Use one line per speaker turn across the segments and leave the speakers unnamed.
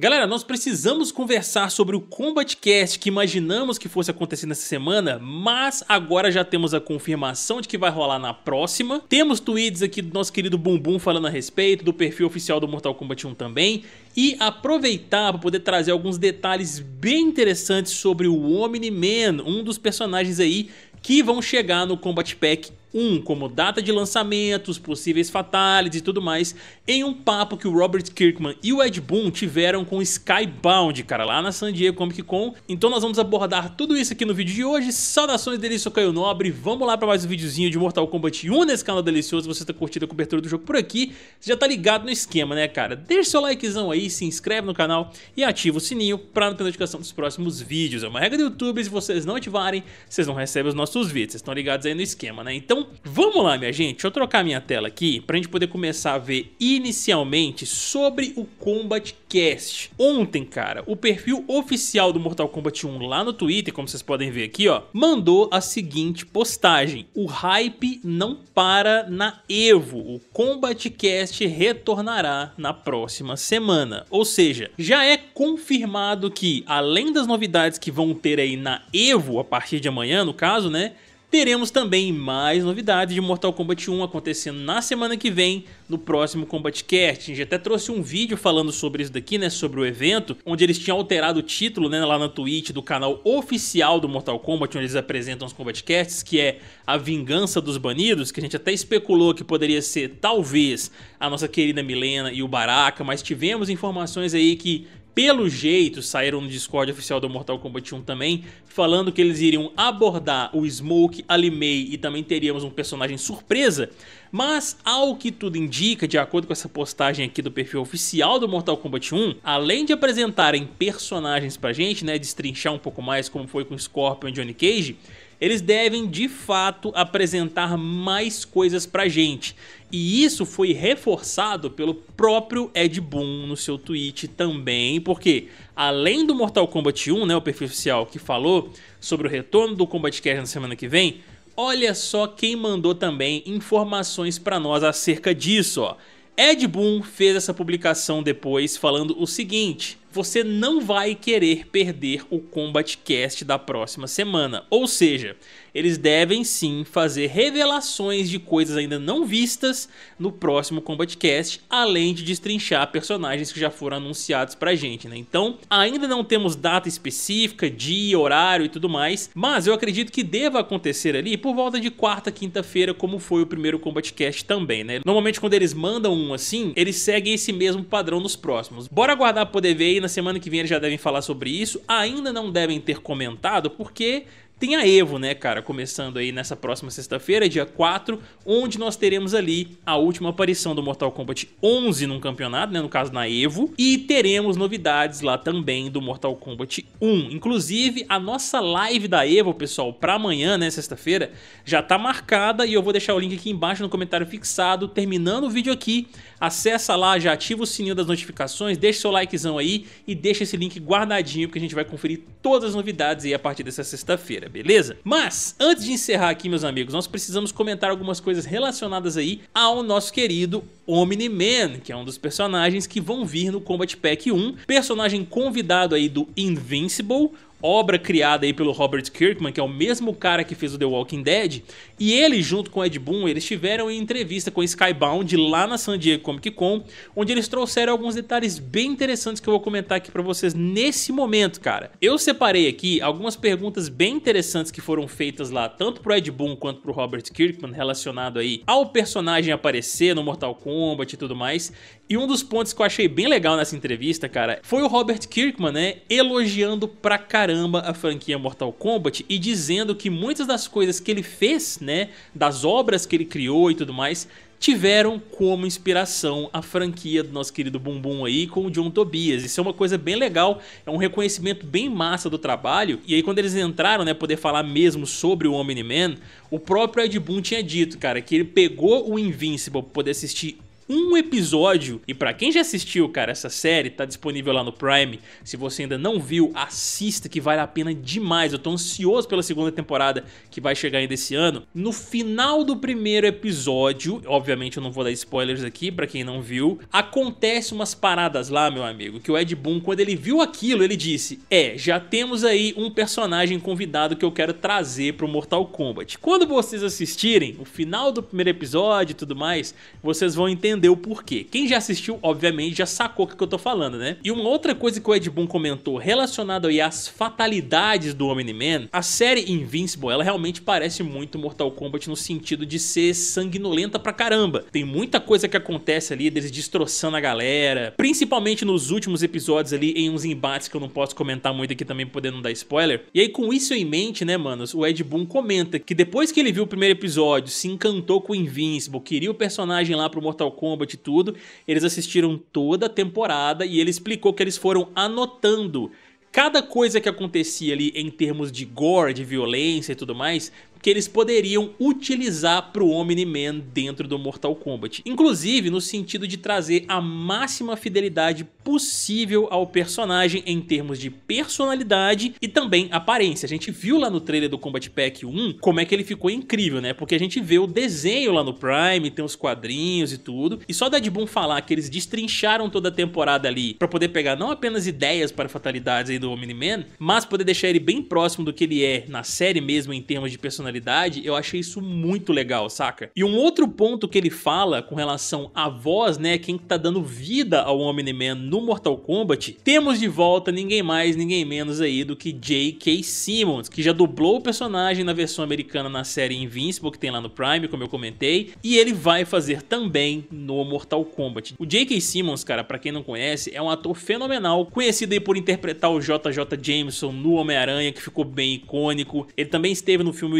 Galera, nós precisamos conversar sobre o Combat Cast que imaginamos que fosse acontecer nessa semana, mas agora já temos a confirmação de que vai rolar na próxima. Temos tweets aqui do nosso querido Bumbum falando a respeito, do perfil oficial do Mortal Kombat 1 também, e aproveitar para poder trazer alguns detalhes bem interessantes sobre o Omni-Man, um dos personagens aí que vão chegar no Combat Pack 1, como data de lançamento, os possíveis fatales e tudo mais, em um papo que o Robert Kirkman e o Ed Boon tiveram com Skybound, cara, lá na San Diego Comic Con. Então nós vamos abordar tudo isso aqui no vídeo de hoje. Saudações dele, Caio Nobre. Vamos lá para mais um videozinho de Mortal Kombat 1 nesse canal delicioso. Você tá curtindo a cobertura do jogo por aqui, você já tá ligado no esquema, né, cara? Deixa seu likezão aí, se inscreve no canal e ativa o sininho para não ter notificação dos próximos vídeos. É uma regra do YouTube, se vocês não ativarem, vocês não recebem os nossos vídeos. Vocês estão ligados aí no esquema, né? Então então, vamos lá, minha gente. Deixa eu trocar minha tela aqui para a gente poder começar a ver inicialmente sobre o Combat Cast. Ontem, cara, o perfil oficial do Mortal Kombat 1 lá no Twitter, como vocês podem ver aqui, ó, mandou a seguinte postagem: "O hype não para na Evo. O Combat Cast retornará na próxima semana." Ou seja, já é confirmado que além das novidades que vão ter aí na Evo a partir de amanhã, no caso, né? Teremos também mais novidades de Mortal Kombat 1 acontecendo na semana que vem, no próximo Combat Cast. A gente até trouxe um vídeo falando sobre isso daqui, né, sobre o evento, onde eles tinham alterado o título, né, lá na Twitch do canal oficial do Mortal Kombat, onde eles apresentam os Combat Casts, que é A Vingança dos Banidos, que a gente até especulou que poderia ser talvez a nossa querida Milena e o Baraka, mas tivemos informações aí que pelo jeito, saíram no Discord oficial do Mortal Kombat 1 também, falando que eles iriam abordar o Smoke, Limei e também teríamos um personagem surpresa, mas ao que tudo indica, de acordo com essa postagem aqui do perfil oficial do Mortal Kombat 1, além de apresentarem personagens pra gente, né, destrinchar um pouco mais como foi com Scorpion e Johnny Cage, eles devem de fato apresentar mais coisas pra gente. E isso foi reforçado pelo próprio Ed Boon no seu tweet também, porque além do Mortal Kombat 1, né, o perfil oficial que falou sobre o retorno do Combat Cash na semana que vem, olha só quem mandou também informações para nós acerca disso, ó. Ed Boon fez essa publicação depois falando o seguinte: você não vai querer perder o Combat Cast da próxima semana. Ou seja, eles devem sim fazer revelações de coisas ainda não vistas no próximo Combat Cast, além de destrinchar personagens que já foram anunciados pra gente, né? Então, ainda não temos data específica, dia, horário e tudo mais, mas eu acredito que deva acontecer ali por volta de quarta, quinta-feira, como foi o primeiro Combat Cast também, né? Normalmente quando eles mandam um assim, eles seguem esse mesmo padrão nos próximos. Bora aguardar poder ver na semana que vem eles já devem falar sobre isso. Ainda não devem ter comentado, porque tem a Evo, né, cara, começando aí nessa próxima sexta-feira, dia 4, onde nós teremos ali a última aparição do Mortal Kombat 11 num campeonato, né, no caso na Evo, e teremos novidades lá também do Mortal Kombat 1. Inclusive, a nossa live da Evo, pessoal, para amanhã, né, sexta-feira, já tá marcada e eu vou deixar o link aqui embaixo no comentário fixado, terminando o vídeo aqui, acessa lá, já ativa o sininho das notificações, deixa seu likezão aí e deixa esse link guardadinho porque a gente vai conferir todas as novidades aí a partir dessa sexta-feira beleza? Mas, antes de encerrar aqui, meus amigos, nós precisamos comentar algumas coisas relacionadas aí ao nosso querido Omni-Man, que é um dos personagens que vão vir no Combat Pack 1, personagem convidado aí do Invincible, obra criada aí pelo Robert Kirkman, que é o mesmo cara que fez o The Walking Dead, e ele junto com Ed Boon, eles tiveram em entrevista com Skybound lá na San Diego Comic Con, onde eles trouxeram alguns detalhes bem interessantes que eu vou comentar aqui para vocês nesse momento, cara. Eu separei aqui algumas perguntas bem interessantes que foram feitas lá, tanto pro Ed Boon quanto pro Robert Kirkman, relacionado aí ao personagem aparecer no Mortal Kombat e tudo mais. E um dos pontos que eu achei bem legal nessa entrevista, cara, foi o Robert Kirkman, né, elogiando pra caramba caramba a franquia Mortal Kombat e dizendo que muitas das coisas que ele fez, né, das obras que ele criou e tudo mais, tiveram como inspiração a franquia do nosso querido Bumbum aí com o John Tobias. Isso é uma coisa bem legal, é um reconhecimento bem massa do trabalho. E aí quando eles entraram, né, poder falar mesmo sobre o Omni-Man, o próprio Ed Boon tinha dito, cara, que ele pegou o Invincible para poder assistir um episódio. E para quem já assistiu, cara, essa série tá disponível lá no Prime. Se você ainda não viu, assista que vale a pena demais. Eu tô ansioso pela segunda temporada que vai chegar ainda esse ano. No final do primeiro episódio, obviamente eu não vou dar spoilers aqui para quem não viu, acontece umas paradas lá, meu amigo, que o Ed Boon quando ele viu aquilo, ele disse: "É, já temos aí um personagem convidado que eu quero trazer pro Mortal Kombat". Quando vocês assistirem o final do primeiro episódio e tudo mais, vocês vão entender entender o porquê. Quem já assistiu, obviamente, já sacou o que eu tô falando, né? E uma outra coisa que o Ed Boon comentou relacionada às fatalidades do Omni-Man, a série Invincible, ela realmente parece muito Mortal Kombat no sentido de ser sanguinolenta pra caramba. Tem muita coisa que acontece ali, deles destroçando a galera, principalmente nos últimos episódios ali, em uns embates que eu não posso comentar muito aqui também, podendo dar spoiler. E aí, com isso em mente, né, manos, o Ed Boon comenta que depois que ele viu o primeiro episódio, se encantou com o Invincible, queria o personagem lá pro Mortal Kombat, Kombat e tudo, eles assistiram toda a temporada e ele explicou que eles foram anotando cada coisa que acontecia ali em termos de gore, de violência e tudo mais, que eles poderiam utilizar para o Omni-Man dentro do Mortal Kombat. Inclusive no sentido de trazer a máxima fidelidade possível ao personagem em termos de personalidade e também aparência. A gente viu lá no trailer do Combat Pack 1 como é que ele ficou incrível, né? Porque a gente vê o desenho lá no Prime, tem os quadrinhos e tudo. E só da de bom falar que eles destrincharam toda a temporada ali para poder pegar não apenas ideias para fatalidades aí do Omni-Man, mas poder deixar ele bem próximo do que ele é na série mesmo em termos de personalidade personalidade, eu achei isso muito legal, saca? E um outro ponto que ele fala com relação à voz, né, quem tá dando vida ao Omni-Man no Mortal Kombat, temos de volta ninguém mais, ninguém menos aí do que J.K. Simmons, que já dublou o personagem na versão americana na série Invincible, que tem lá no Prime, como eu comentei, e ele vai fazer também no Mortal Kombat. O J.K. Simmons, cara, pra quem não conhece, é um ator fenomenal, conhecido aí por interpretar o J.J. Jameson no Homem-Aranha, que ficou bem icônico. Ele também esteve no filme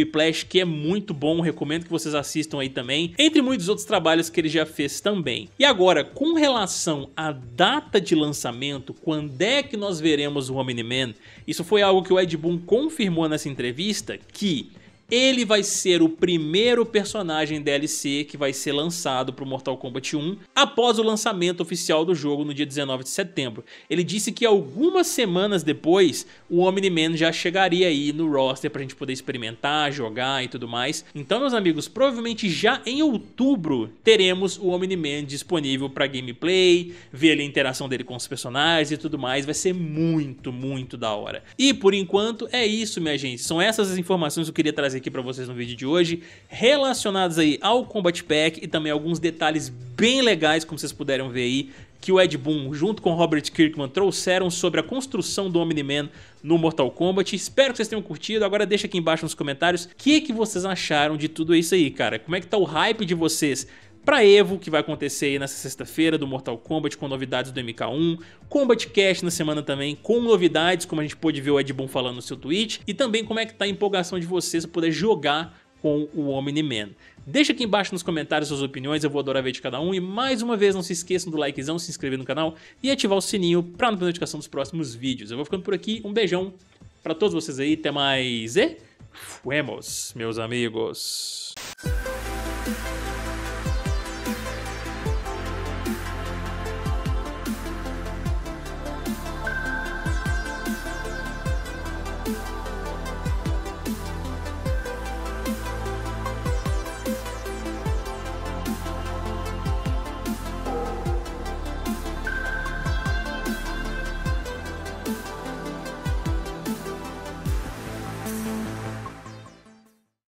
que é muito bom, recomendo que vocês assistam aí também, entre muitos outros trabalhos que ele já fez também. E agora, com relação à data de lançamento, quando é que nós veremos o Omni-Man? Isso foi algo que o Ed Boon confirmou nessa entrevista, que ele vai ser o primeiro personagem DLC que vai ser lançado para o Mortal Kombat 1 após o lançamento oficial do jogo no dia 19 de setembro. Ele disse que algumas semanas depois o Omni-Man já chegaria aí no roster para a gente poder experimentar, jogar e tudo mais. Então, meus amigos, provavelmente já em outubro teremos o Omni-Man disponível para gameplay, ver ali a interação dele com os personagens e tudo mais. Vai ser muito, muito da hora. E por enquanto é isso, minha gente. São essas as informações que eu queria trazer aqui para vocês no vídeo de hoje, relacionados aí ao Combat Pack e também alguns detalhes bem legais, como vocês puderam ver aí, que o Ed Boon junto com Robert Kirkman trouxeram sobre a construção do Omni-Man no Mortal Kombat. Espero que vocês tenham curtido. Agora deixa aqui embaixo nos comentários o que, que vocês acharam de tudo isso aí, cara. Como é que tá o hype de vocês Pra Evo, que vai acontecer aí nessa sexta-feira, do Mortal Kombat, com novidades do MK1. Combat Cast na semana também, com novidades, como a gente pôde ver o Ed Boon falando no seu tweet. E também como é que tá a empolgação de vocês pra poder jogar com o Omni-Man. Deixa aqui embaixo nos comentários suas opiniões, eu vou adorar ver de cada um. E mais uma vez, não se esqueçam do likezão, se inscrever no canal e ativar o sininho pra não perder notificação dos próximos vídeos. Eu vou ficando por aqui, um beijão pra todos vocês aí, até mais e fuemos, meus amigos.